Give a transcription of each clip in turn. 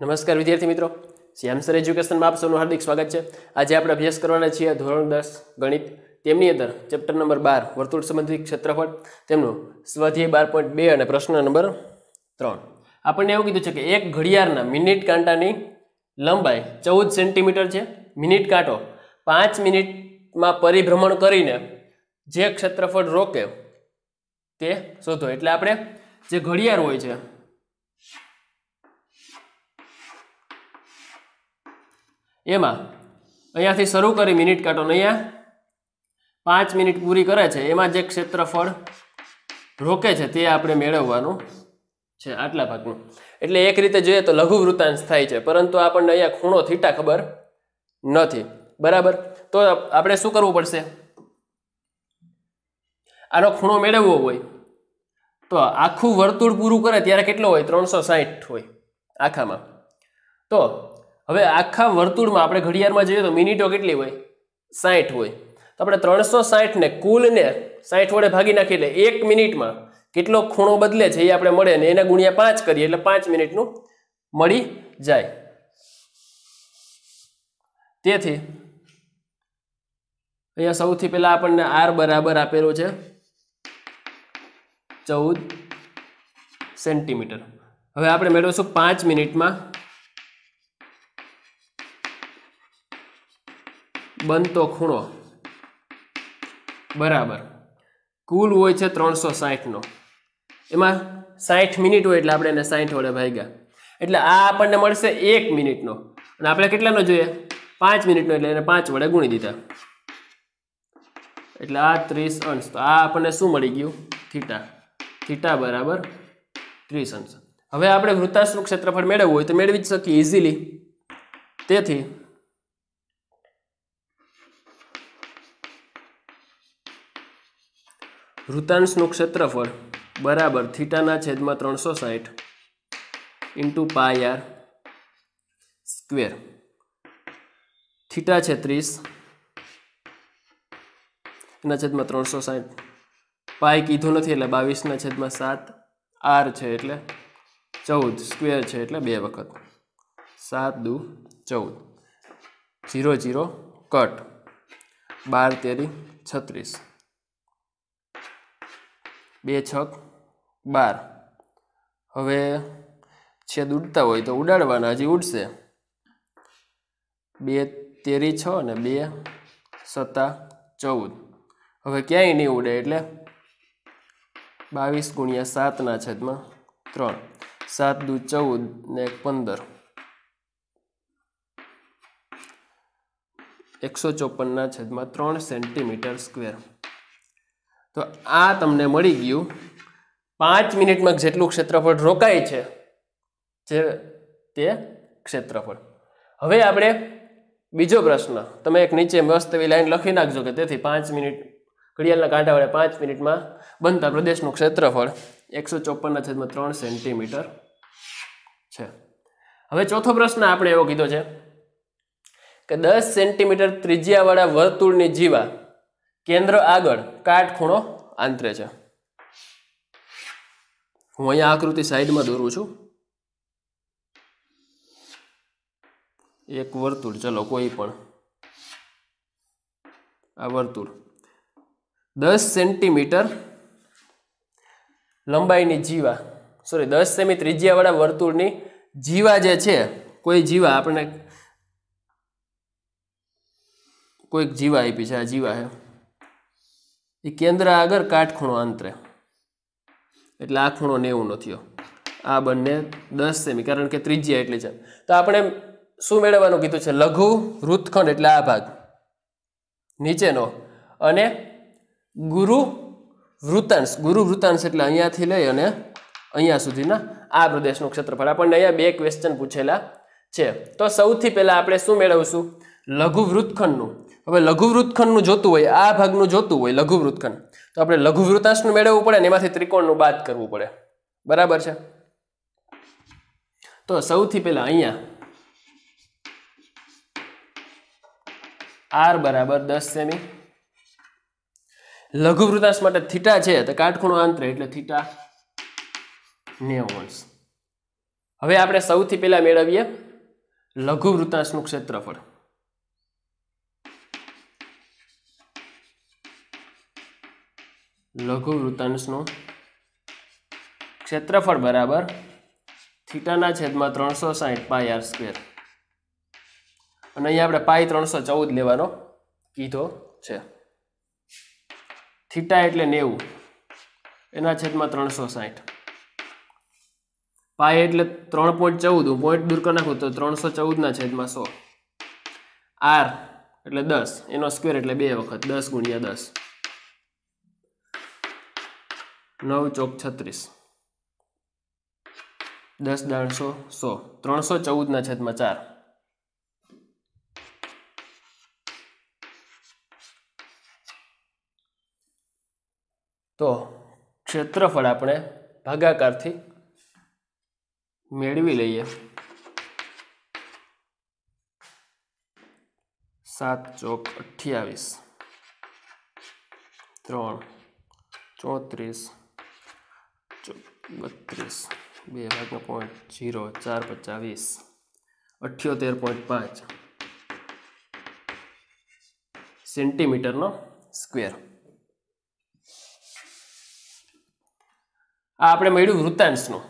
નમસ્કાર વિદ્યાર્થી મિત્રો શ્યામ સર એજ્યુકેશનમાં આપ હાર્દિક સ્વાગત છે આજે આપણે અભ્યાસ કરવાના છીએ ધોરણ દસ ગણિત તેમની અંદર ચેપ્ટર નંબર બાર વર્તુળ સંબંધિત ક્ષેત્રફળ તેમનું સ્વધ્યેય બાર પોઈન્ટ બે અને પ્રશ્ન નંબર ત્રણ આપણને એવું કીધું છે કે એક ઘડિયાળના મિનિટ કાંટાની લંબાઈ ચૌદ સેન્ટીમીટર છે મિનિટ કાંટો પાંચ મિનિટમાં પરિભ્રમણ કરીને જે ક્ષેત્રફળ રોકે તે શોધો એટલે આપણે જે ઘડિયાળ હોય છે એમાં અહીંયાથી શરૂ કરી મિનિટ કાંટો અહીંયા પાંચ મિનિટ પૂરી કરે છે એમાં જે ક્ષેત્રફળ રોકે છે તે આપણે મેળવવાનું છે આટલા ભાગનું એટલે એક રીતે જોઈએ તો લઘુ વૃત્તાંશ થાય છે પરંતુ આપણને અહીંયા ખૂણો થીટા ખબર નથી બરાબર તો આપણે શું કરવું પડશે આનો ખૂણો મેળવવો હોય તો આખું વર્તુળ પૂરું કરે ત્યારે કેટલો હોય ત્રણસો સાહીઠ હોય આખામાં તો હવે આખા વર્તુળમાં આપણે ઘડિયાળમાં જોઈએ તો મિનિટો કેટલી હોય સાઠ હોય તો આપણે ત્રણસો સાઠને કુલને સાઠ વડે ભાગી નાખીએ એટલે એક મિનિટમાં કેટલો ખૂણો બદલે છે એ આપણે મળે ને એના ગુણ્યા પાંચ કરીએ એટલે પાંચ મિનિટનું મળી જાય તેથી અહીંયા સૌથી પહેલાં આપણને આર બરાબર આપેલો છે ચૌદ સેન્ટીમીટર હવે આપણે મેળવીશું પાંચ મિનિટમાં બનતો ખૂણો બરાબર કુલ હોય છે ત્રણસો સાહીઠનો એમાં સાહીઠ મિનિટ હોય એટલે આપણે એને સાહીઠ વડે ભાગ્યા એટલે આ આપણને મળશે એક મિનિટનો અને આપણે કેટલાનો જોઈએ પાંચ મિનિટનો એટલે એને પાંચ વડે ગુણી દીધા એટલે આ ત્રીસ અંશ તો આ આપણને શું મળી ગયું થીટા થીટા બરાબર ત્રીસ અંશ હવે આપણે વૃત્તાશ્રુ ક્ષેત્રફળ મેળવવું હોય તો મેળવી જ શકીએ ઇઝીલી તેથી વૃતાંશનું ક્ષેત્રફળ બરાબર થીટાના છેદમાં ત્રણસો સાઠ ઇન્ટુ પાય સ્ક્વેર થીટા છે ત્રીસ એના છેદમાં ત્રણસો સાહીઠ પાય કીધું નથી એટલે બાવીસના છેદમાં સાત આર છે એટલે ચૌદ સ્ક્વેર છે એટલે બે વખત સાત દુ ચૌદ જીરો જીરો કટ બાર તેરી છત્રીસ બે છક બાર હવે છેદ ઉડતા હોય તો ઉડાડવાના હજી ઉડશે બે તેરી છ અને બે સત્તા ચૌદ હવે ક્યાંય નહીં ઉડે એટલે બાવીસ ગુણ્યા સાતના છેદમાં ત્રણ સાત દુ ચૌદ ને એક પંદર એકસો ચોપનના છેદમાં ત્રણ સેન્ટીમીટર સ્ક્વેર તો આ તમને મળી ગયું પાંચ મિનિટમાં જેટલું ક્ષેત્રફળ રોકાય છે જે તે ક્ષેત્રફળ હવે આપણે બીજો પ્રશ્ન તમે એક નીચે મસ્ત એવી લાઈન લખી નાખજો કે તેથી પાંચ મિનિટ ઘડિયાળના કાંટા વડે પાંચ મિનિટમાં બનતા પ્રદેશનું ક્ષેત્રફળ એકસો ચોપનના છેદમાં ત્રણ સેન્ટીમીટર છે હવે ચોથો પ્રશ્ન આપણે એવો કીધો છે કે દસ સેન્ટીમીટર ત્રિજ્યાવાળા વર્તુળની જીવા કેન્દ્ર આગળ કાટખૂણો આંતરે છે હું અહીંયા આકૃતિ સાઈડમાં દોરું છું એક વર્તુળ ચલો કોઈ પણ આ વર્તુળ દસ સેન્ટીમીટર લંબાઈની જીવા સોરી દસ સેમી ત્રિજ્યાવાળા વર્તુળની જીવા જે છે કોઈ જીવા આપણે કોઈક જીવા આપી છે આ જીવા હે એ કેન્દ્ર આગળ કાટખૂણો અંતરે એટલે આ ખૂણો નેવુંનો થયો આ બંને દસ સેમી કારણ કે ત્રિજ્યા એટલી છે તો આપણે શું મેળવવાનું કીધું છે લઘુ વૃત્તખંડ એટલે આ ભાગ નીચેનો અને ગુરુ વૃતાંશ ગુરુ વૃતાંશ એટલે અહીંયાથી લઈ અને અહીંયા સુધીના આ પ્રદેશનું ક્ષેત્રફળ આપણને અહીંયા બે ક્વેશ્ચન પૂછેલા છે તો સૌથી પહેલાં આપણે શું મેળવશું લઘુ વૃત્તખંડનું હવે લઘુ વૃત્તખંડનું જોતું હોય આ ભાગનું જોતું હોય લઘુ વૃત્તખંડ તો આપણે લઘુ વૃતાંશનું મેળવવું પડે ને એમાંથી ત્રિકોણનું બાદ કરવું પડે બરાબર છે તો સૌથી પહેલાં અહીંયા આર બરાબર દસ સેમી લઘુ વૃતાંશ માટે થીટા છે તો કાટખૂણો આંતરે એટલે થીટા નેવું અંશ હવે આપણે સૌથી પહેલાં મેળવીએ લઘુ વૃતાંશનું ક્ષેત્રફળ લઘુ વૃતાંશનો ક્ષેત્રફળ બરાબર થીટાના છેદમાં ત્રણસો સાહીઠ પાય આર સ્ક્વેર અને અહીંયા આપણે પાય ત્રણસો ચૌદ લેવાનો કીધો છે થીટા એટલે નેવું એના છેદમાં ત્રણસો સાહીઠ પાય એટલે ત્રણ પોઈન્ટ ચૌદ હું પોઈન્ટ દૂર કરી નાખું તો ત્રણસો ચૌદના છેદમાં સો આર એટલે દસ એનો સ્ક્વેર એટલે બે વખત દસ ગુણ્યા દસ નવ ચોક છત્રીસ દસ દાણસો સો ત્રણસો ચૌદના છેદમાં ચાર તો ક્ષેત્રફળ આપણે ભાગાકારથી મેળવી લઈએ સાત ચોક અઠ્યાવીસ ત્રણ ચોત્રીસ બત્રીસ બે ભાગ્યા પોઈન્ટ જીરો ચાર પચાસ વીસ અઠ્યોતેર પોઈન્ટ પાંચ સેન્ટીમીટરનો સ્ક્વેર આ આપણે મેળ્યું વૃત્તાંશનું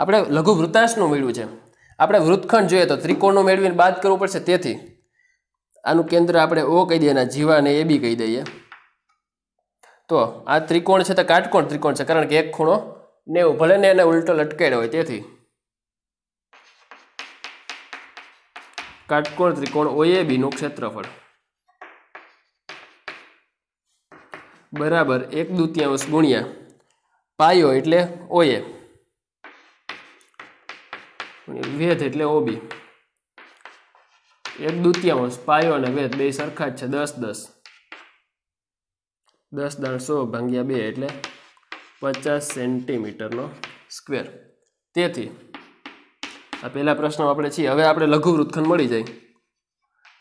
આપણે લઘુ વૃત્તાંશનું મેળવ્યું છે આપણે વૃત્તખંડ જોઈએ તો ત્રિકોણનું મેળવીને બાદ કરવું પડશે તેથી આનું કેન્દ્ર આપણે ઓ કહી દઈએ અને જીવાને એ બી કહી દઈએ તો આ ત્રિકોણ છે તો કાટકોણ ત્રિકોણ છે કારણ કે એક ખૂણો નેવું ભલે ને એને ઉલટો લટકાયેલો હોય તેથી કાટકોણ ત્રિકોણ ઓએ બીનું ક્ષેત્રફળ બરાબર એક દુત્યાંશ ગુણ્યા પાયો એટલે ઓએ વેધ એટલે ઓબી એક દુત્યાંશ પાયો અને વેધ બે સરખા જ છે દસ દસ દસ દાણ સો ભાંગ્યા બે એટલે પચાસ સેન્ટીમીટરનો સ્ક્વેર તેથી આ પહેલા પ્રશ્ન આપણે છીએ હવે આપણે લઘુ વૃત્તખંડ મળી જાય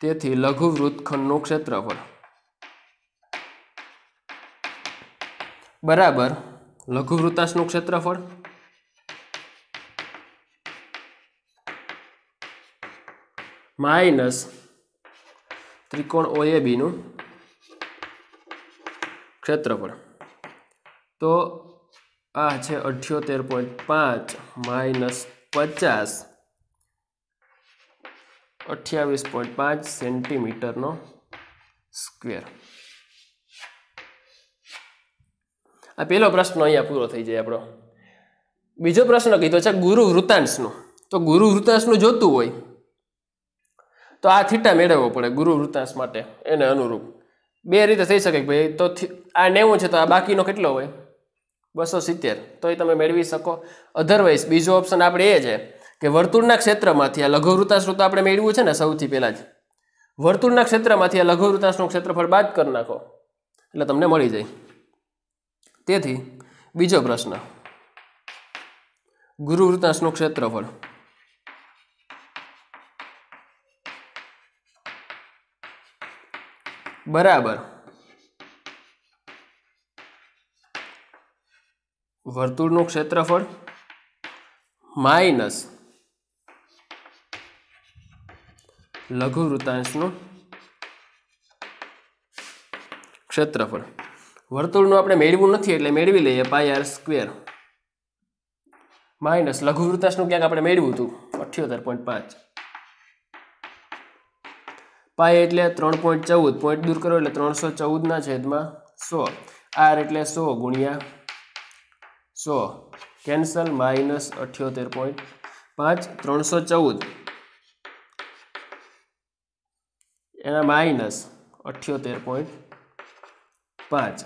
તેથી લઘુ વૃત્તખંડનું ક્ષેત્રફળ બરાબર લઘુ વૃત્તાંશનું ક્ષેત્રફળ માઇનસ ત્રિકોણ ઓએબીનું ક્ષેત્રફળ તો આ છે અઠ્યોતેર પોઈન્ટ પાંચ માઇનસ પચાસ અઠ્યાવીસ પોઈન્ટ પાંચ સેન્ટીમીટરનો સ્ક્વેર આ પહેલો પ્રશ્ન અહીંયા પૂરો થઈ જાય આપણો બીજો પ્રશ્ન કીધો છે ગુરુ વૃતાંશનો તો ગુરુ વૃતાંશનું જોતું હોય તો આ થીટા મેળવવો પડે ગુરુ વૃતાંશ માટે એને અનુરૂપ બે રીતે થઈ શકે ભાઈ તો આ નેવું છે તો આ બાકીનો કેટલો હોય બસો સિત્તેર તો એ તમે મેળવી શકો અધરવાઇઝ બીજો ઓપ્શન આપણે એ છે કે વર્તુળના ક્ષેત્રમાંથી આ લઘુવૃતાંશનું તો આપણે મેળવ્યું છે ને સૌથી પહેલાં જ વર્તુળના ક્ષેત્રમાંથી આ લઘુવૃતાંશનું ક્ષેત્રફળ બાદ કરી નાખો એટલે તમને મળી જાય તેથી બીજો પ્રશ્ન ગુરુવૃતાંશનું ક્ષેત્રફળ બરાબર વર્તુળનું ક્ષેત્રફળ માઇનસ લઘુ વૃતાંશનું ક્ષેત્રફળ વર્તુળનું આપણે મેળવું નથી એટલે મેળવી લઈએ પાય આર સ્ક્વેર માઇનસ લઘુ વૃતાંશનું ક્યાંક આપણે મેળવ્યું હતું અઠ્યોતેર પોઈન્ટ પાંચ પાય એટલે ત્રણ પોઈન્ટ ચૌદ પોઈન્ટ દૂર કરો એટલે ત્રણસો ચૌદના છેદમાં સો આર એટલે સો ગુણ્યા સો કેન્સલ માઇનસ અઠ્યોતેર પોઈન્ટ પાંચ ત્રણસો ચૌદ એના માઇનસ અઠ્યોતેર પોઈન્ટ પાંચ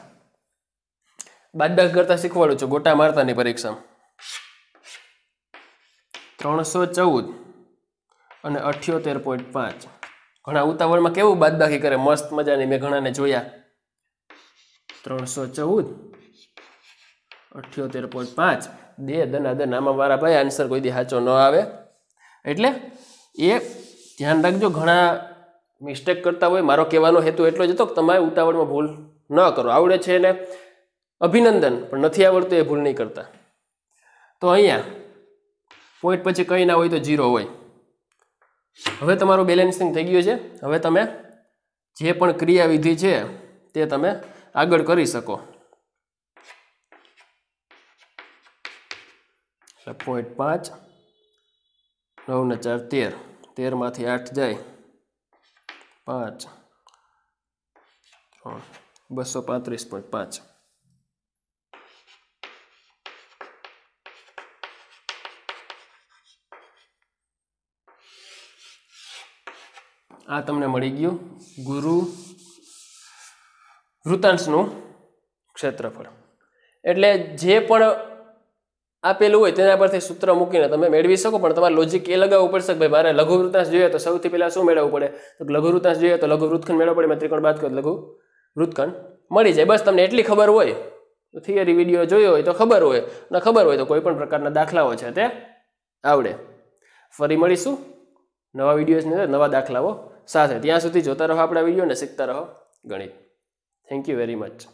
બાદબાકી કરતાં શીખવાડું છું ગોટા મારતાની પરીક્ષા ત્રણસો ચૌદ અને અઠ્યોતેર પોઈન્ટ પાંચ ઘણા ઉતાવળમાં કેવું બાદબાકી કરે મસ્ત મજાની મેં ઘણાને જોયા ત્રણસો ચૌદ અઠ્યોતેર પોઈન્ટ પાંચ દે દના દન આમાં મારા ભાઈ આન્સર કોઈ દી સાચો ન આવે એટલે એ ધ્યાન રાખજો ઘણા મિસ્ટેક કરતા હોય મારો કહેવાનો હેતુ એટલો જ હતો કે તમારે ઉતાવળમાં ભૂલ ન કરો આવડે છે એને અભિનંદન પણ નથી આવડતું એ ભૂલ નહીં કરતા તો અહીંયા પોઈન્ટ પછી કંઈ ના હોય તો જીરો હોય હવે તમારું બેલેન્સિંગ થઈ ગયું છે હવે તમે જે પણ ક્રિયાવિધિ છે તે તમે આગળ કરી શકો પોઈન્ટ પાંચ નવ ને ચાર તેર તેરમાંથી આઠ જાય પાંચ બસો પાંત્રીસ પોઈન્ટ પાંચ આ તમને મળી ગયું ગુરુ વૃતાંશનું ક્ષેત્રફળ એટલે જે પણ આપેલું હોય તેના પરથી સૂત્ર મૂકીને તમે મેળવી શકો પણ તમારે લોજિક એ લગાવવું પડશે કે ભાઈ મારે લઘુ વૃતાંશ જોઈએ તો સૌથી પહેલાં શું મેળવવું પડે તો લઘુ વૃતાંશ જોઈએ તો લઘુ વૃત્તખંડ મેળવવું પડે મેં ત્રિકોણ બાદ કર્યો લઘુ વૃતખંડ મળી જાય બસ તમને એટલી ખબર હોય તો થિયરી વિડીયો જોયો હોય તો ખબર હોય અને ખબર હોય તો કોઈ પણ પ્રકારના દાખલાઓ છે તે આવડે ફરી મળીશું નવા વિડીયોઝની અંદર નવા દાખલાઓ સાથે ત્યાં સુધી જોતા રહો આપણા વિડીયોને શીખતા રહો ગણિત થેન્ક યુ વેરી મચ